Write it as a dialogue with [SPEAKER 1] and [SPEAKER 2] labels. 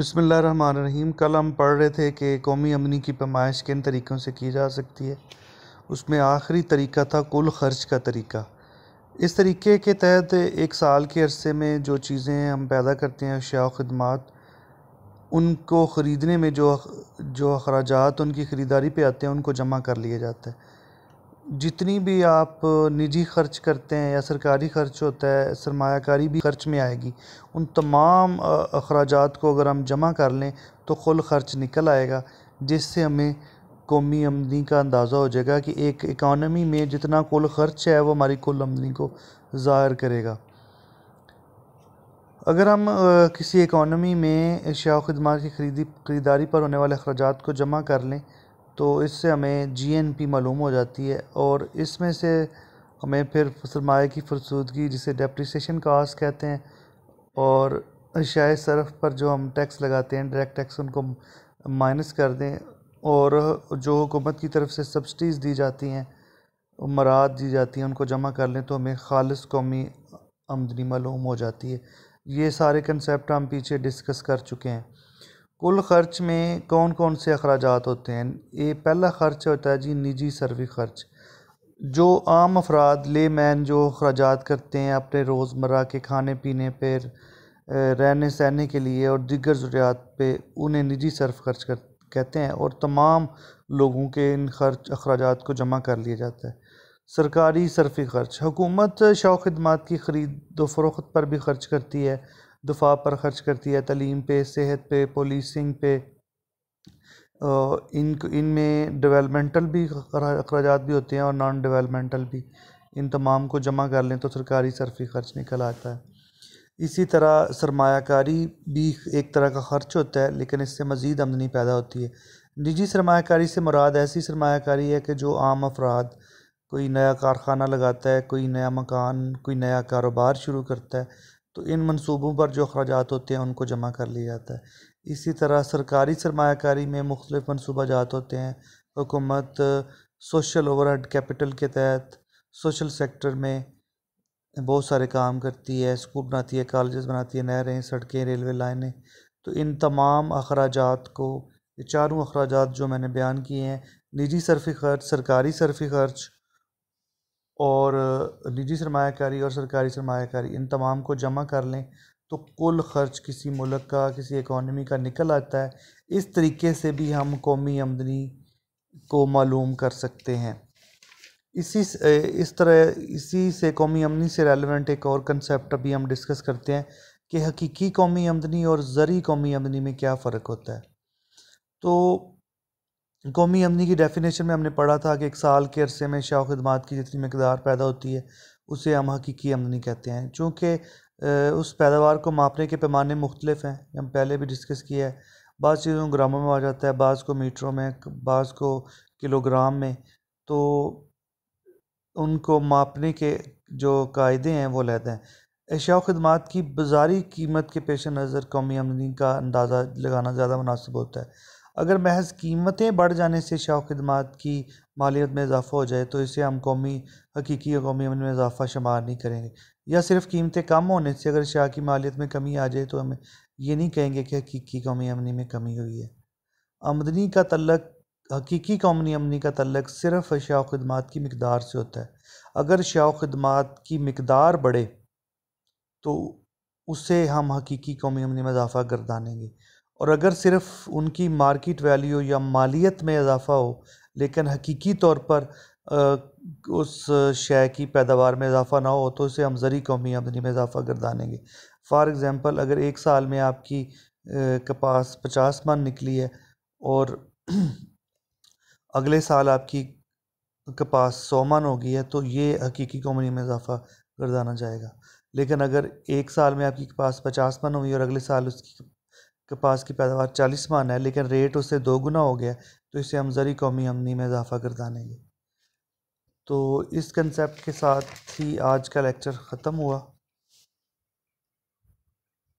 [SPEAKER 1] रहीम कल हम पढ़ रहे थे कि कौमी अमनी की पैमाइश किन तरीक़ों से की जा सकती है उसमें आखिरी तरीका था कुल खर्च का तरीका इस तरीके के तहत एक साल के अरसे में जो चीज़ें हम पैदा करते हैं अशिया खदमात उनको ख़रीदने में जो जो अखराज उनकी ख़रीदारी पे आते हैं उनको जमा कर लिए जाता है जितनी भी आप निजी खर्च करते हैं या सरकारी खर्च होता है सरमाकारी भी खर्च में आएगी उन तमाम अखराज को अगर हम जमा कर लें तो कुल खर्च निकल आएगा जिससे हमें कौमी आमदनी का अंदाज़ा हो जाएगा कि एक इकानमी में जितना कुल खर्च है वो हमारी कुल आमदनी को ज़ाहिर करेगा अगर हम किसी इकानमी में शाह खदमा की खरीदी खरीदारी पर होने वाले अखराज को जमा कर लें तो इससे हमें जी एन पी मालूम हो जाती है और इसमें से हमें फिर सरमाए की फरसूदगी जिसे डेप्रिसिएशन कास्ट कहते हैं और अशियाए सरफ पर जो हम टैक्स लगाते हैं डायरेक्ट टैक्स उनको माइनस कर दें और जो हुकूमत की तरफ से सब्सिडीज़ दी जाती हैं मराद दी जाती हैं उनको जमा कर लें तो हमें खालस कौमी आमदनी मालूम हो जाती है ये सारे कंसेप्ट हम पीछे डिस्कस कर चुके हैं कुल खर्च में कौन कौन से अखराज होते हैं ये पहला खर्च होता है जी निजी सर्विस खर्च जो आम अफराद ले मैन जो अखराज करते हैं अपने रोज़मर्रा के खाने पीने पर रहने सहने के लिए और दिगर ज़रूरियात पे उन्हें निजी सर्फ खर्च कर कहते हैं और तमाम लोगों के इन खर्च अखराज को जमा कर लिया जाता है सरकारी सरफी खर्च हुकूमत शौखदमात की ख़रीद व फरोख्त पर भी खर्च करती है दफा पर ख़र्च करती है तलीम पे सेहत पे पुलिसिंग पे इन इनमें डेवलपमेंटल भी अखराज भी होते हैं और नॉन डेवलपमेंटल भी इन तमाम को जमा कर लें तो सरकारी सरफी खर्च निकल आता है इसी तरह सरमाकारी भी एक तरह का खर्च होता है लेकिन इससे मज़ीद आमदनी पैदा होती है निजी सरमाकारी से मुराद ऐसी सरमाकारी है कि जो आम अफराद कोई नया कारखाना लगाता है कोई नया मकान कोई नया कारोबार शुरू करता है तो इन मनसूबों पर जो अखराज होते हैं उनको जमा कर लिया जाता है इसी तरह सरकारी सरमाकारी में मुख्तलिफ जात होते हैं हुकूमत सोशल ओवरहेड कैपिटल के तहत सोशल सेक्टर में बहुत सारे काम करती है स्कूल बनाती है कॉलेज बनाती है नहरें सड़कें रेलवे लाइनें तो इन तमाम अखराज को ये चारों अखराज जो मैंने बयान किए हैं निजी सरफी खर्च सरकारी सरफी खर्च और निजी सरमाकारी और सरकारी सरमाकारी इन तमाम को जमा कर लें तो कुल खर्च किसी मुल्क का किसी इकॉनमी का निकल आता है इस तरीके से भी हम कौमी आमदनी को मालूम कर सकते हैं इसी इस तरह इसी से कौमी आमदनी से रेलिवेंट एक और कंसेप्ट अभी हम डिस्कस करते हैं कि हकीकी कौमी आमदनी और ज़री कौमी आमदनी में क्या फ़र्क होता है तो कौमी अमनी की डेफिनेशन में हमने पढ़ा था कि एक साल के अरसे में शाह खदमात की जितनी मकदार पैदा होती है उसे हम हकीकी अमनी कहते हैं चूँकि उस पैदावार को मापने के पैमाने मुख्तलिफ हैं हम पहले भी डिस्कस किया है बाज़ चीज़ों ग्रामों में आ जाता है बाज़ को मीटरों में बाज़ को किलोग्राम में तो उनको मापने के जो कायदे हैं वो लेते हैं एशिया खदमात की बाज़ारी कीमत के पेश नज़र कौमी अमदनी का अंदाज़ा लगाना ज़्यादा मुनासिब होता है अगर महज कीमतें बढ़ जाने से शाह खदमात की मालियत में इजाफा हो जाए तो इसे हम कौमी हकीकी या कौमी अमन में इजाफा शुमार नहीं करेंगे या सिर्फ कीमतें कम होने से अगर शाह की मालियत में कमी आ जाए तो हम ये नहीं कहेंगे कि हकीकी कौमी अमनी में कमी हुई है आमदनी का तलक हकीकी कौमी अमनी का तलक सिर्फ शाह खदमात की मकदार से होता है अगर शाह खदमात की मकदार बढ़े तो उसे हम हकीकी कौमी अमनी में इजाफा गर्दानेंगे और अगर सिर्फ उनकी मार्केट वैल्यू या मालियत में इजाफ़ा हो लेकिन हकीकी तौर पर उस शय की पैदावार में इजाफ़ा ना हो तो उसे हम ज़रिए कौमी आमदनी में इजाफ़ा गर्दानेंगे फ़ार एग्ज़ाम्पल अगर एक साल में आपकी कपास पचास मन निकली है और अगले साल आपकी कपास सौ मन हो गई है तो ये हकीकी कौमी में इजाफ़ा गर्दाना जाएगा लेकिन अगर एक साल में आपकी कपास पचास मन हुई और अगले साल उसकी कपास की पैदावार चालीस मान है लेकिन रेट उससे दो गुना हो गया तो इसे हम ज़री कौमी आमदनी में इजाफ़ा कर दानेंगे तो इस कंसेप्ट के साथ ही आज का लेक्चर ख़त्म हुआ